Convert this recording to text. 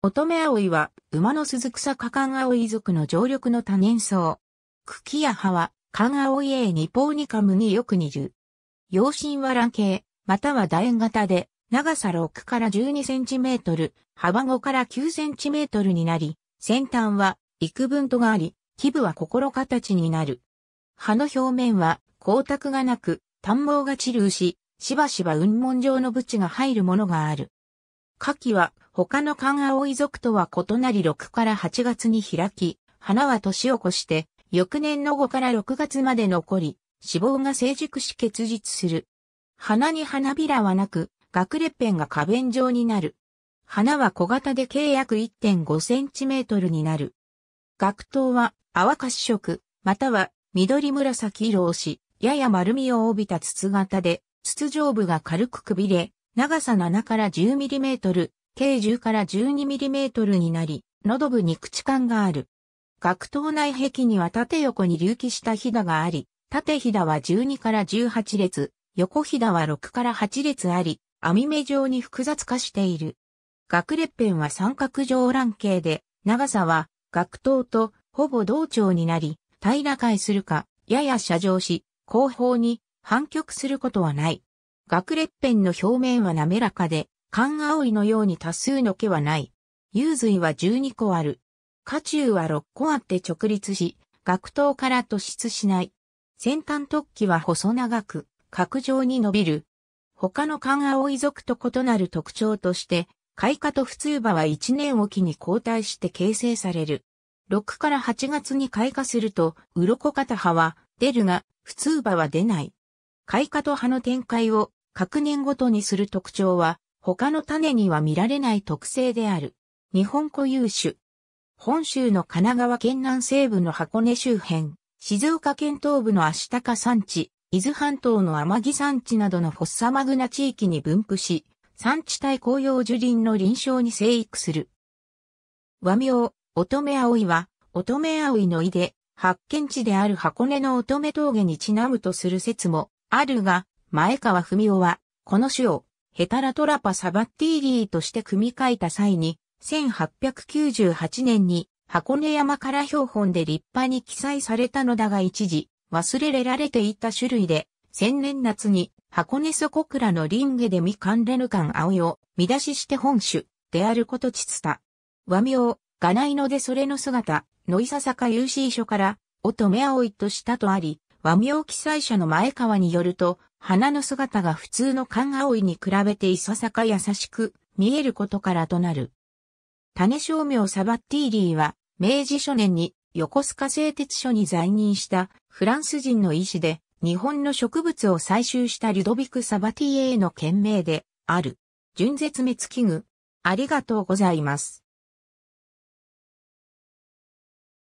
乙女葵は、馬の鈴草花間葵族の常緑の多年草。茎や葉は、間葵へ二ポーニカムによく似る。養身は卵形、または楕円型で、長さ6から12センチメートル、幅5から9センチメートルになり、先端は幾分とがあり、基部は心形になる。葉の表面は光沢がなく、短毛が散るし、しばしば雲門状のブチが入るものがある。夏季は他の青葵族とは異なり6から8月に開き、花は年を越して、翌年の5から6月まで残り、脂肪が成熟し結実する。花に花びらはなく、学裂片が花弁状になる。花は小型で計約1.5センチメートルになる。学頭は淡褐色、または緑紫色をし、やや丸みを帯びた筒型で、筒上部が軽くくびれ、長さ7から10ミリメートル、計10から 12mm になり、喉部に口管がある。学頭内壁には縦横に隆起したひだがあり、縦ひだは12から18列、横ひだは6から8列あり、網目状に複雑化している。学列片は三角上卵形で、長さは学頭とほぼ同調になり、平らいするか、やや斜上し、後方に反曲することはない。学列片の表面は滑らかで、カンアオイのように多数の毛はない。幽髄は12個ある。渦中は6個あって直立し、学頭から突出しない。先端突起は細長く、角状に伸びる。他のカンアオイ族と異なる特徴として、開花と普通葉は1年おきに交代して形成される。6から8月に開花すると、鱗型葉は出るが、普通葉は出ない。開花と葉の展開を各年ごとにする特徴は、他の種には見られない特性である。日本固有種。本州の神奈川県南西部の箱根周辺、静岡県東部の足高山地、伊豆半島の天城山地などのフォッサマグナ地域に分布し、山地帯紅葉樹林の臨床に生育する。和名、乙女葵は、乙女葵の井で、発見地である箱根の乙女峠にちなむとする説もあるが、前川文夫は、この種を、ヘタラトラパ・サバッティーリーとして組み替えた際に、1898年に箱根山から標本で立派に記載されたのだが一時忘れられていた種類で、千年夏に箱根祖小倉の林下で未かんれぬか青いを見出しして本種であることちつた。和名、がないのでそれの姿、のいささか有志書から、乙女葵としたとあり、和名記載者の前川によると、花の姿が普通の寒葵に比べていささか優しく見えることからとなる。種商名サバッティーリーは、明治初年に横須賀製鉄所に在任したフランス人の医師で、日本の植物を採集したリュドビク・サバティエへの懸命である。純絶滅危惧。ありがとうございます。